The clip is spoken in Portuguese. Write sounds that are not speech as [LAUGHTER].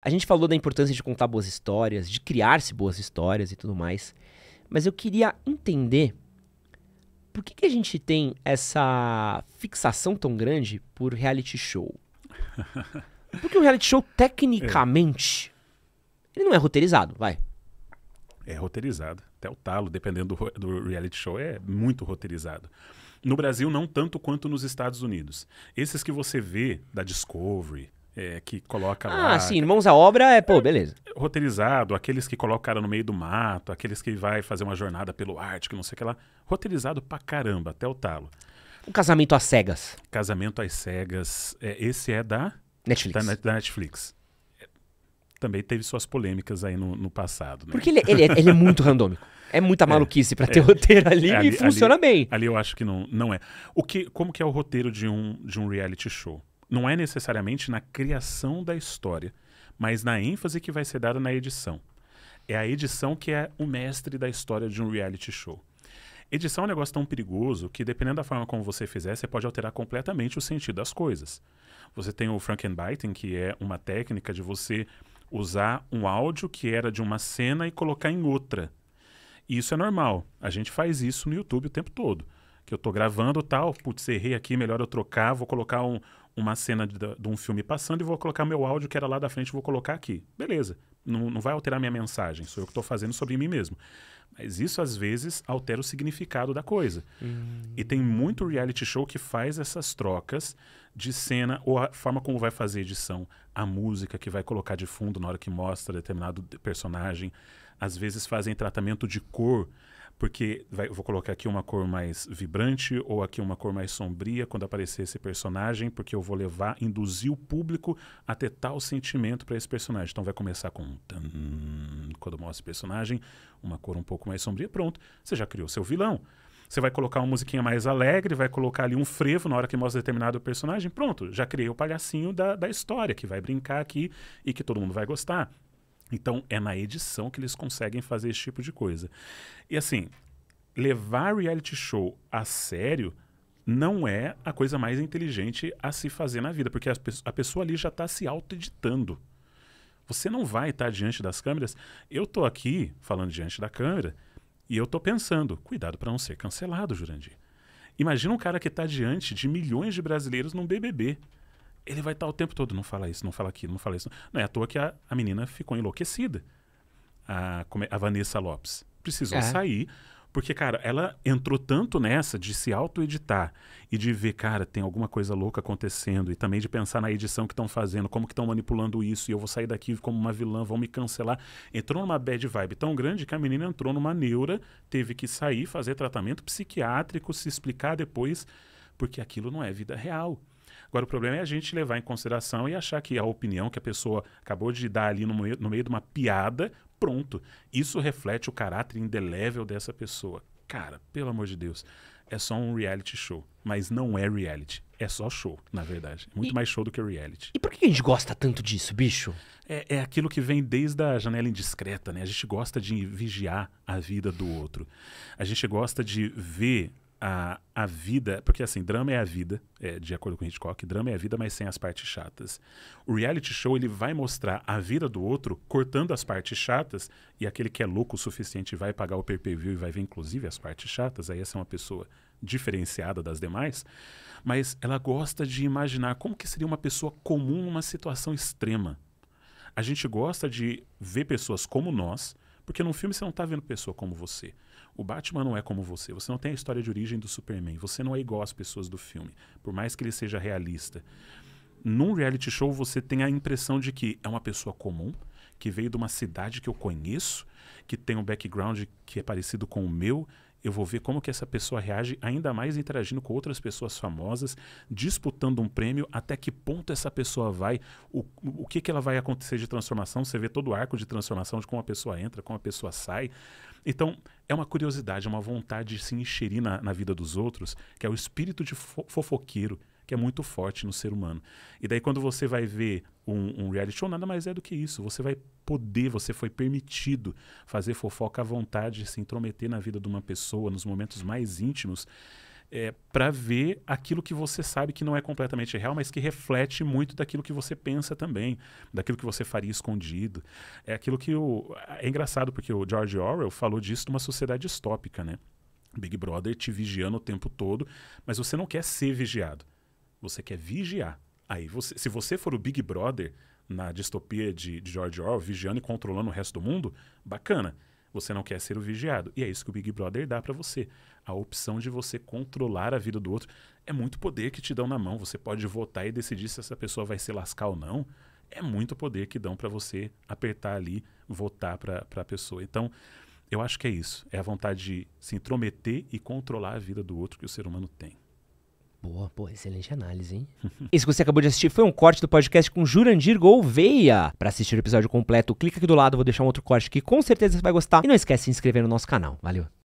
A gente falou da importância de contar boas histórias, de criar-se boas histórias e tudo mais. Mas eu queria entender por que, que a gente tem essa fixação tão grande por reality show. [LAUGHS] Porque o reality show, tecnicamente, é. ele não é roteirizado, vai. É roteirizado. Até o talo, dependendo do, do reality show, é muito roteirizado. No Brasil, não tanto quanto nos Estados Unidos. Esses que você vê da Discovery, é, que coloca ah, lá. Ah, sim, Irmãos à Obra é, pô, é, beleza. Roteirizado, aqueles que colocam o cara no meio do mato, aqueles que vai fazer uma jornada pelo Ártico, não sei o que lá. Roteirizado pra caramba, até o talo. O casamento às cegas. Casamento às cegas. É, esse é da Netflix. Da, da Netflix. É, também teve suas polêmicas aí no, no passado. Né? Porque ele, é, ele, ele, é muito [LAUGHS] randômico. É muita maluquice para ter roteiro ali, ali e funciona ali, bem. Ali eu acho que não, não é. O que, como que é o roteiro de um, de um reality show? não é necessariamente na criação da história, mas na ênfase que vai ser dada na edição. É a edição que é o mestre da história de um reality show. Edição é um negócio tão perigoso que, dependendo da forma como você fizer, você pode alterar completamente o sentido das coisas. Você tem o Frankenbiting, que é uma técnica de você usar um áudio que era de uma cena e colocar em outra. E isso é normal. A gente faz isso no YouTube o tempo todo. Que eu estou gravando tal, putz, errei aqui, melhor eu trocar, vou colocar um, uma cena de, de, um filme passando e vou colocar meu áudio que era lá da frente, vou colocar aqui. Beleza. Não, não vai alterar minha mensagem, sou eu que estou fazendo sobre mim mesmo. Mas isso, às vezes, altera o significado da coisa. Hum. E tem muito reality show que faz essas trocas de cena, ou a forma como vai fazer edição, a música que vai colocar de fundo na hora que mostra determinado personagem. Às vezes fazem tratamento de cor porque vai, vou colocar aqui uma cor mais vibrante ou aqui uma cor mais sombria quando aparecer esse personagem, porque eu vou levar, induzir o público a ter tal sentimento para esse personagem. Então vai começar com tan, quando mostra esse personagem, uma cor um pouco mais sombria, pronto, você já criou seu vilão. Você vai colocar uma musiquinha mais alegre, vai colocar ali um frevo na hora que mostra determinado personagem, pronto, já criei o palhacinho da, da história, que vai brincar aqui e que todo mundo vai gostar. Então é na edição que eles conseguem fazer esse tipo de coisa. E assim, levar reality show a sério não é a coisa mais inteligente a se fazer na vida, porque a, pe a pessoa ali já está se auto-editando. Você não vai estar tá diante das câmeras. Eu estou aqui falando diante da câmera e eu estou pensando, cuidado para não ser cancelado, Jurandir. Imagina um cara que está diante de milhões de brasileiros num BBB ele vai estar o tempo todo, não fala isso, não fala aquilo, não fala isso. Não é à toa que a, a menina ficou enlouquecida. A, a Vanessa Lopes. Precisou é. sair, porque, cara, ela entrou tanto nessa de se auto-editar e de ver, cara, tem alguma coisa louca acontecendo, e também de pensar na edição que estão fazendo, como que estão manipulando isso, e eu vou sair daqui como uma vilã, vão me cancelar. Entrou numa bad vibe tão grande que a menina entrou numa neura, teve que sair, fazer tratamento psiquiátrico, se explicar depois, porque aquilo não é vida real. Agora, o problema é a gente levar em consideração e achar que a opinião que a pessoa acabou de dar ali no meio, no meio de uma piada, pronto. Isso reflete o caráter indelével dessa pessoa. Cara, pelo amor de Deus, é só um reality show. Mas não é reality. É só show, na verdade. É muito e, mais show do que reality. E por que a gente gosta tanto disso, bicho? É, é aquilo que vem desde a janela indiscreta, né? A gente gosta de vigiar a vida do outro. A gente gosta de ver a, a vida, porque assim, drama é a vida, é, de acordo com Hitchcock, drama é a vida, mas sem as partes chatas. O reality show ele vai mostrar a vida do outro cortando as partes chatas e aquele que é louco o suficiente vai pagar o pay-per-view e vai ver inclusive as partes chatas, aí essa é uma pessoa diferenciada das demais, mas ela gosta de imaginar como que seria uma pessoa comum numa situação extrema. A gente gosta de ver pessoas como nós, porque num filme você não está vendo pessoa como você. O Batman não é como você, você não tem a história de origem do Superman, você não é igual às pessoas do filme, por mais que ele seja realista. Num reality show você tem a impressão de que é uma pessoa comum, que veio de uma cidade que eu conheço, que tem um background que é parecido com o meu, eu vou ver como que essa pessoa reage, ainda mais interagindo com outras pessoas famosas, disputando um prêmio, até que ponto essa pessoa vai, o, o que, que ela vai acontecer de transformação. Você vê todo o arco de transformação de como a pessoa entra, como a pessoa sai. Então, é uma curiosidade, é uma vontade de se encherir na, na vida dos outros, que é o espírito de fo fofoqueiro, que é muito forte no ser humano. E daí, quando você vai ver um, um, reality show, nada mais é do que isso. Você vai poder, você foi permitido fazer fofoca à vontade, se intrometer na vida de uma pessoa, nos momentos mais íntimos é, para ver aquilo que você sabe que não é completamente real, mas que reflete muito daquilo que você pensa também, daquilo que você faria escondido. É aquilo que o, é engraçado porque o George Orwell falou disso numa sociedade distópica, né? Big Brother te vigiando o tempo todo, mas você não quer ser vigiado. Você quer vigiar. Aí você, se você for o Big Brother na distopia de, de George Orwell, vigiando e controlando o resto do mundo, bacana. Você não quer ser o vigiado. E é isso que o Big Brother dá para você. A opção de você controlar a vida do outro é muito poder que te dão na mão. Você pode votar e decidir se essa pessoa vai se lascar ou não. É muito poder que dão para você apertar ali, votar para a pessoa. Então, eu acho que é isso. É a vontade de se intrometer e controlar a vida do outro que o ser humano tem. Boa, boa, excelente análise, hein? [LAUGHS] Esse que você acabou de assistir foi um corte do podcast com Jurandir Gouveia. Para assistir o episódio completo, clica aqui do lado, vou deixar um outro corte que com certeza você vai gostar. E não esquece de se inscrever no nosso canal. Valeu!